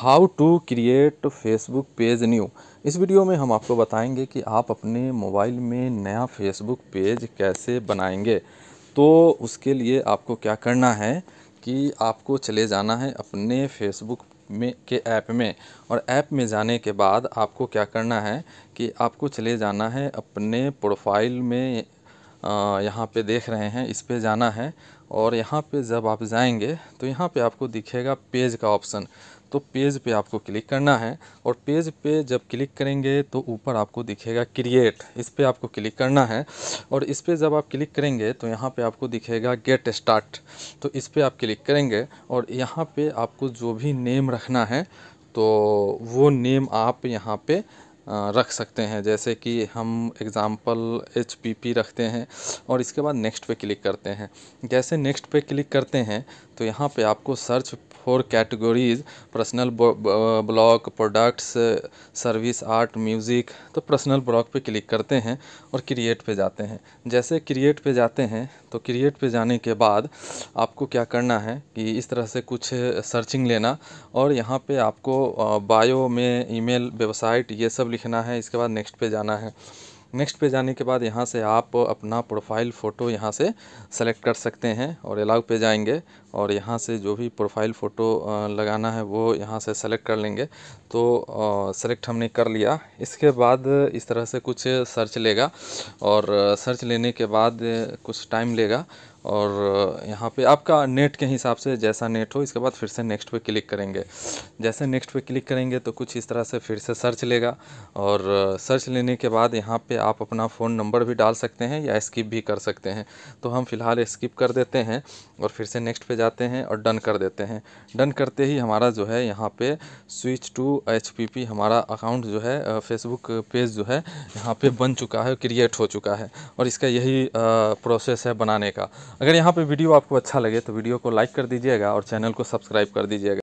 how to create Facebook page new इस video में हम आपको बताएंगे कि आप अपने मोबाइल में नया फेसबुक पेज कैसे बनाएंगे तो उसके लिए आपको क्या करना है कि आपको चले जाना है अपने फेसबुक में के ऐप में और ऐप में जाने के बाद आपको क्या करना है कि आपको चले जाना है अपने प्रोफाइल में यहाँ पे देख रहे हैं इस पे जाना है और यहाँ पे जब आप जाएंगे तो यहाँ पे आपको दिखेगा पेज का ऑप्शन तो पेज पे आपको क्लिक करना है और पेज पे जब क्लिक करेंगे तो ऊपर आपको दिखेगा क्रिएट इस पर आपको क्लिक करना है और इस पर जब आप क्लिक करेंगे तो यहाँ पे आपको दिखेगा गेट स्टार्ट तो इस पर आप क्लिक करेंगे और यहाँ पे आपको जो भी नेम रखना है तो वो नेम आप यहाँ पे रख सकते हैं जैसे कि हम एग्ज़ाम्पल एच पी पी रखते हैं और इसके बाद नेक्स्ट पे क्लिक करते हैं जैसे नेक्स्ट पे क्लिक करते हैं तो यहाँ पे आपको search four categories personal blog products service art music तो पर्सनल ब्लॉक पे क्लिक करते हैं और क्रिएट पे जाते हैं जैसे क्रिएट पे जाते हैं तो क्रिएट पे जाने के बाद आपको क्या करना है कि इस तरह से कुछ सर्चिंग लेना और यहाँ पे आपको बायो में ईमेल वेबसाइट ये सब लिखना है इसके बाद नेक्स्ट पे जाना है नेक्स्ट पे जाने के बाद यहाँ से आप अपना प्रोफाइल फ़ोटो यहाँ से सेलेक्ट कर सकते हैं और अलाउ पे जाएंगे और यहाँ से जो भी प्रोफाइल फ़ोटो लगाना है वो यहाँ से सेलेक्ट कर लेंगे तो सेलेक्ट हमने कर लिया इसके बाद इस तरह से कुछ सर्च लेगा और सर्च लेने के बाद कुछ टाइम लेगा और यहाँ पे आपका नेट के हिसाब से जैसा नेट हो इसके बाद फिर से नेक्स्ट पे क्लिक करेंगे जैसे नेक्स्ट पे क्लिक करेंगे तो कुछ इस तरह से फिर से सर्च लेगा और सर्च लेने के बाद यहाँ पे आप अपना फ़ोन नंबर भी डाल सकते हैं या स्किप भी कर सकते हैं तो हम फ़िलहाल स्किप कर देते हैं और फिर से नेक्स्ट पे जाते हैं और डन कर देते हैं डन करते ही हमारा जो है यहाँ पर स्विच टू एच हमारा अकाउंट जो है फेसबुक पेज जो है यहाँ पर बन चुका है क्रिएट हो चुका है और इसका यही प्रोसेस है बनाने का अगर यहाँ पे वीडियो आपको अच्छा लगे तो वीडियो को लाइक कर दीजिएगा और चैनल को सब्सक्राइब कर दीजिएगा